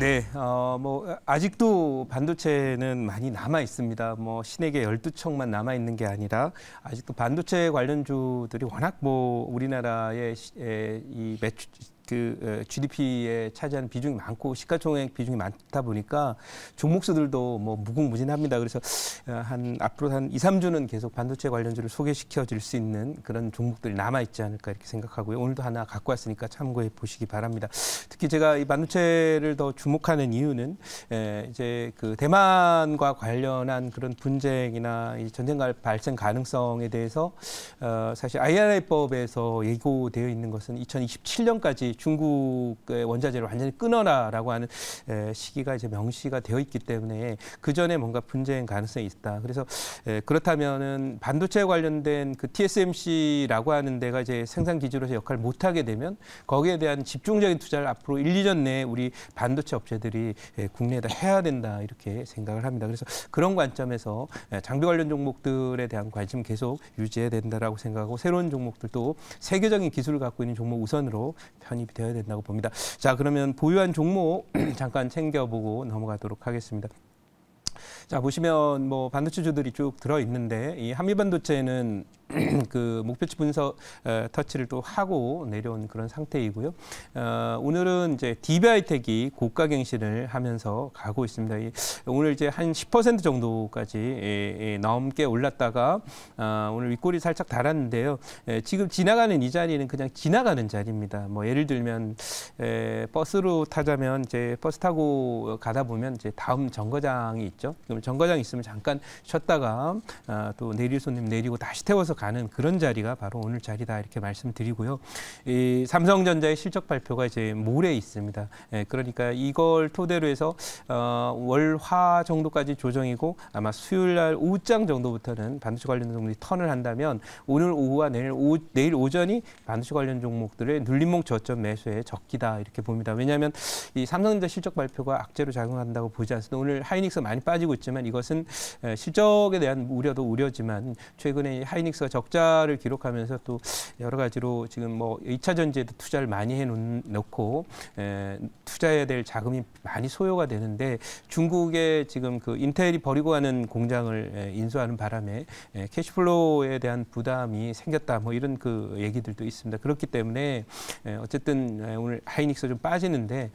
네, 어, 뭐 아직도 반도체는 많이 남아 있습니다. 뭐 신에게 열두 척만 남아 있는 게 아니라 아직도 반도체 관련주들이 워낙 뭐 우리나라의 시, 에, 이 매출 그 GDP에 차지하는 비중이 많고 시가총액 비중이 많다 보니까 종목수들도 뭐 무궁무진합니다. 그래서 한 앞으로 한 2, 3주는 계속 반도체 관련주를 소개시켜 줄 수 있는 그런 종목들이 남아 있지 않을까 이렇게 생각하고요. 오늘도 하나 갖고 왔으니까 참고해 보시기 바랍니다. 특히 제가 이 반도체를 더 주목하는 이유는 이제 그 대만과 관련한 그런 분쟁이나 전쟁 발생 가능성에 대해서 어, 사실 IRA법에서 예고되어 있는 것은 2027년까지 중국의 원자재를 완전히 끊어라라고 하는 시기가 이제 명시가 되어 있기 때문에 그 전에 뭔가 분쟁 가능성이 있다. 그래서 그렇다면은 반도체 관련된 그 TSMC라고 하는 데가 이제 생산 기지로서 역할을 못 하게 되면 거기에 대한 집중적인 투자를 앞으로 1, 2년 내에 우리 반도체 업체들이 국내에다 해야 된다 이렇게 생각을 합니다. 그래서 그런 관점에서 장비 관련 종목들에 대한 관심 계속 유지해야 된다라고 생각하고 새로운 종목들도 세계적인 기술을 갖고 있는 종목 우선으로 편입 되어야 된다고 봅니다. 자, 그러면 보유한 종목 잠깐 챙겨보고 넘어가도록 하겠습니다. 자 보시면 뭐 반도체주들이 쭉 들어 있는데 이 한미 반도체는 그 목표치 분석 에, 터치를 또 하고 내려온 그런 상태이고요. 어, 오늘은 이제 DBI텍이 고가 갱신을 하면서 가고 있습니다. 이, 오늘 이제 한 10% 정도까지 예, 예, 넘게 올랐다가 어, 오늘 윗골이 살짝 달았는데요. 예, 지금 지나가는 이 자리는 그냥 지나가는 자리입니다. 뭐 예를 들면 에, 버스로 타자면 이제 버스 타고 가다 보면 이제 다음 정거장이 있죠. 그럼 오늘 정거장 있으면 잠깐 쉬었다가 어, 또 내릴 손님 내리고 다시 태워서 가는 그런 자리가 바로 오늘 자리다 이렇게 말씀드리고요. 이 삼성전자의 실적 발표가 이제 모레 있습니다. 예, 그러니까 이걸 토대로 해서 어, 월화 정도까지 조정이고 아마 수요일 날 오후장 정도부터는 반도체 관련 종목이 턴을 한다면 오늘 오후와 내일, 오, 내일 오전이 반도체 관련 종목들의 눌림목 저점 매수에 적기다 이렇게 봅니다. 왜냐하면 이 삼성전자 실적 발표가 악재로 작용한다고 보지 않습니다. 오늘 하이닉스 많이 빠지고 있죠. 있지만 이것은 실적에 대한 우려도 우려지만 최근에 하이닉스가 적자를 기록하면서 또 여러 가지로 지금 뭐 2차 전지에도 투자를 많이 해놓고 투자해야 될 자금이 많이 소요가 되는데 중국의 지금 그 인텔이 버리고 가는 공장을 인수하는 바람에 캐시플로우에 대한 부담이 생겼다 뭐 이런 그 얘기들도 있습니다. 그렇기 때문에 어쨌든 오늘 하이닉스 좀 빠지는데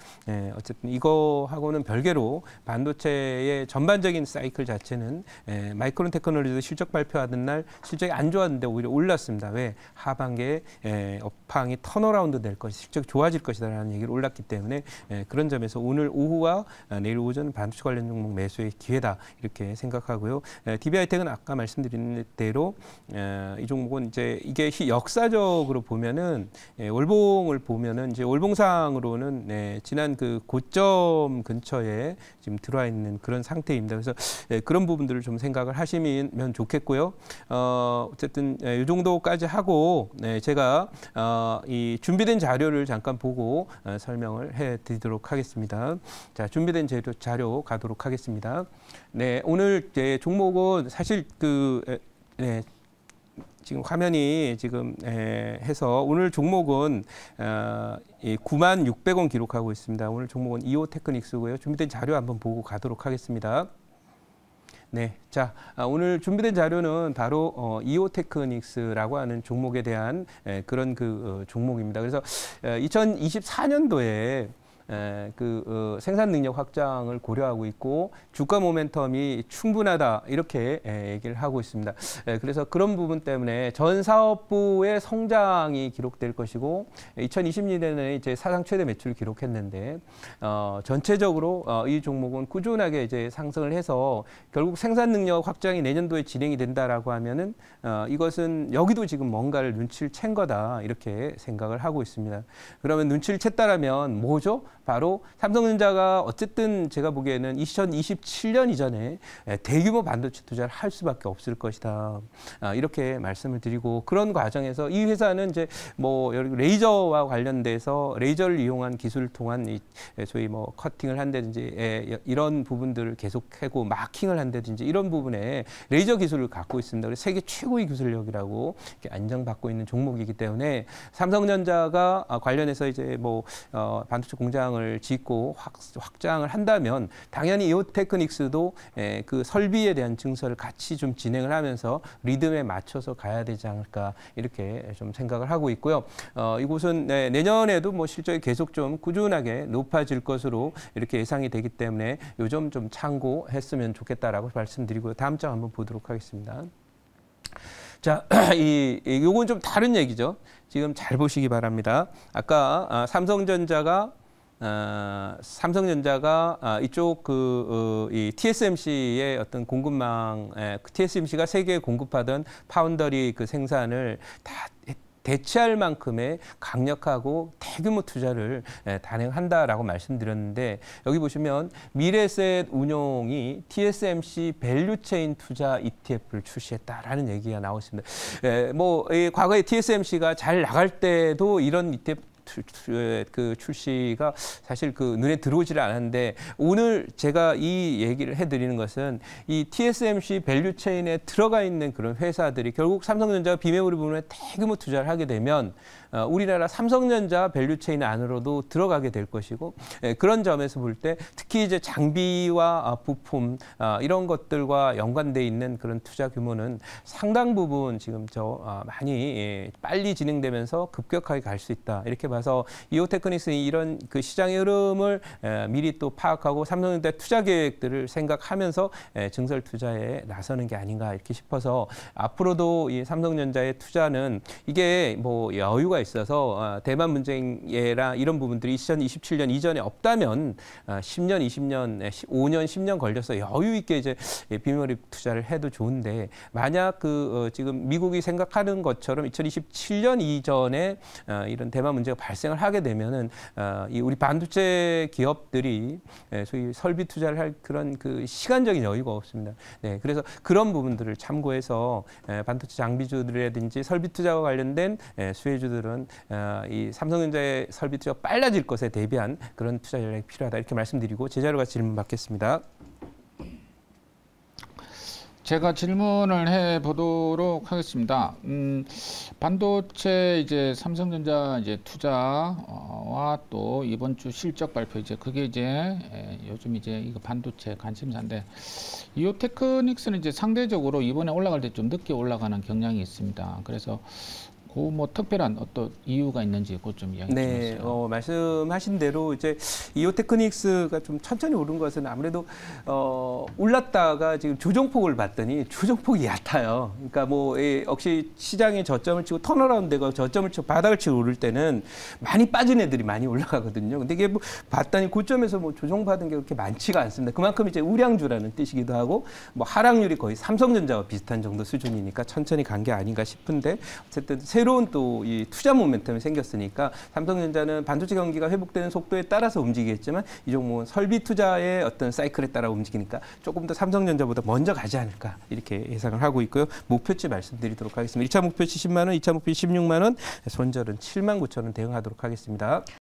어쨌든 이거하고는 별개로 반도체의 전반적인 시가인 사이클 자체는 에, 예, 마이크론 테크놀로지도 실적 발표하던 날 실적이 안 좋았는데 오히려 올랐습니다. 왜 하반기에 에, 예, 업황이 턴어라운드 될 것이 실적이 좋아질 것이다라는 얘기를 올랐기 때문에 에, 예, 그런 점에서 오늘 오후와 아, 내일 오전 반도체 관련 종목 매수의 기회다 이렇게 생각하고요. 디비아이텍은 아까 말씀드린 대로 에, 아, 이 종목은 이제 이게 역사적으로 보면은 에, 월봉을 보면은 이제 월봉상으로는 에, 네, 지난 그 고점 근처에 지금 들어와 있는 그런 상태입니다. 그래서 예, 그런 부분들을 좀 생각을 하시면 좋겠고요. 어, 어쨌든 예, 이 정도까지 하고 네, 제가 어, 이 준비된 자료를 잠깐 보고 어, 설명을 해드리도록 하겠습니다. 자, 준비된 자료, 자료 가도록 하겠습니다. 네, 오늘 예, 종목은 사실 그 네, 지금 화면이 지금 해서 오늘 종목은 9만 어, 600원 기록하고 있습니다. 오늘 종목은 이오 테크닉스고요. 준비된 자료 한번 보고 가도록 하겠습니다. 네, 자 아, 오늘 준비된 자료는 바로 어, 이오테크닉스라고 하는 종목에 대한 에, 예, 그런 그 어, 종목입니다. 그래서 에, 어, 2024년도에 예, 그 어, 생산 능력 확장을 고려하고 있고 주가 모멘텀이 충분하다 이렇게 에, 예, 얘기를 하고 있습니다. 에, 예, 그래서 그런 부분 때문에 전 사업부의 성장이 기록될 것이고 2020년에는 이제 사상 최대 매출을 기록했는데 어, 전체적으로 어, 이 종목은 꾸준하게 이제 상승을 해서 결국 생산 능력 확장이 내년도에 진행이 된다라고 하면은 어, 이것은 여기도 지금 뭔가를 눈치를 챈 거다 이렇게 생각을 하고 있습니다. 그러면 눈치를 챘다라면 뭐죠? 바로 삼성전자가 어쨌든 제가 보기에는 2027년 이전에 예, 대규모 반도체 투자를 할 수밖에 없을 것이다. 아, 이렇게 말씀을 드리고 그런 과정에서 이 회사는 이제 뭐 레이저와 관련돼서 레이저를 이용한 기술을 통한 이소뭐 예, 커팅을 한다든지 예, 이런 부분들을 계속하고 마킹을 한다든지 이런 부분에 레이저 기술을 갖고 있습니다. 세계 최고의 기술력이라고 안정받고 있는 종목이기 때문에 삼성전자가 아, 관련해서 이제 뭐 어, 반도체 공장 공장을 짓고 확, 장을 한다면 당연히 이오테크닉스도 예, 그 설비에 대한 증설을 같이 좀 진행을 하면서 리듬에 맞춰서 가야 되지 않을까 이렇게 좀 생각을 하고 있고요. 어, 이곳은 네, 내년에도 뭐 실적이 계속 좀 꾸준하게 높아질 것으로 이렇게 예상이 되기 때문에 요점 좀 참고했으면 좋겠다라고 말씀드리고요. 다음 장 한번 보도록 하겠습니다. 자, 이, 요건 좀 다른 얘기죠. 지금 잘 보시기 바랍니다. 아까 아, 삼성전자가 어, 삼성전자가 아, 이쪽 그, 어, 이 TSMC의 어떤 공급망, 에, 예, 그 TSMC가 세계에 공급하던 파운더리 그 생산을 다 대체할 만큼의 강력하고 대규모 투자를 에, 예, 단행한다라고 말씀드렸는데 여기 보시면 미래셋 운용이 TSMC 밸류체인 투자 ETF를 출시했다라는 얘기가 나오십니다. 예, 뭐 과거에 TSMC가 잘 나갈 때도 이런 ETF 그 출시가 사실 그 눈에 들어오질 않았는데 오늘 제가 이 얘기를 해드리는 것은 이 TSMC 밸류체인에 들어가 있는 그런 회사들이 결국 삼성전자가 비메모리 부분에 대규모 투자를 하게 되면 어, 우리나라 삼성전자 밸류체인 안으로도 들어가게 될 것이고 예, 그런 점에서 볼 때 특히 이제 장비와 어, 부품 어, 이런 것들과 연관돼 있는 그런 투자 규모는 상당 부분 지금 저 많이 예, 빨리 진행되면서 급격하게 갈 수 있다 이렇게 봐서 이오테크닉스는 이런 그 시장의 흐름을 예, 미리 또 파악하고 삼성전자 투자 계획들을 생각하면서 증설 투자에 나서는 게 아닌가 이렇게 싶어서 앞으로도 이 삼성전자의 투자는 이게 뭐 여유가 있어서 어, 대만 문인 예라 이런 부분들이 2027년 이전에 없다면 10년, 20년, 5년, 10년 걸려서 여유 있게 이제 예, 비밀립 투자를 해도 좋은데 만약 그 어, 지금 미국이 생각하는 것처럼 2027년 이전에 어, 이런 대만 문제가 발생을 하게 되면은 우리 반도체 기업들이 예, 소위 설비 투자를 할 그런 그 시간적인 여유가 없습니다. 네, 그래서 그런 부분들을 참고해서 반도체 장비주들이라든지 설비 투자와 관련된 수혜주들은 저는 어, 이 삼성전자의 설비 투자 빨라질 것에 대비한 그런 투자 전략이 필요하다 이렇게 말씀드리고 제 자료가 질문 받겠습니다. 제가 질문을 해 보도록 하겠습니다. 음, 반도체 이제 삼성전자 이제 투자와 또 이번 주 실적 발표 이제 그게 이제 예, 요즘 이제 이거 반도체 관심사인데 이오테크닉스는 이제 상대적으로 이번에 올라갈 때 좀 늦게 올라가는 경향이 있습니다. 그래서 그뭐 특별한 어떤 이유가 있는지 그것 좀 이야기 네, 주세요. 어, 말씀하신 대로 이제 이오테크닉스가 좀 천천히 오른 것은 아무래도 어, 올랐다가 지금 조정폭을 봤더니 조정폭이 얕아요. 그러니까 뭐 예, 역시 시장에 저점을 치고 턴어라운드가 저점을 치고 바닥을 치고 오를 때는 많이 빠진 애들이 많이 올라가거든요. 근데 이게 뭐 봤더니 고점에서 뭐 조정받은 게 그렇게 많지가 않습니다. 그만큼 이제 우량주라는 뜻이기도 하고 뭐 하락률이 거의 삼성전자와 비슷한 정도 수준이니까 천천히 간 게 아닌가 싶은데 어쨌든 새 새로운 또이 투자 모멘텀이 생겼으니까 삼성전자는 반도체 경기가 회복되는 속도에 따라서 움직이겠지만 이 종목은 설비 투자의 어떤 사이클에 따라 움직이니까 조금 더 삼성전자보다 먼저 가지 않을까 이렇게 예상을 하고 있고요. 목표치 말씀드리도록 하겠습니다. 1차 목표치 10만 원, 2차 목표치 16만 원, 손절은 7만 9천 원 대응하도록 하겠습니다.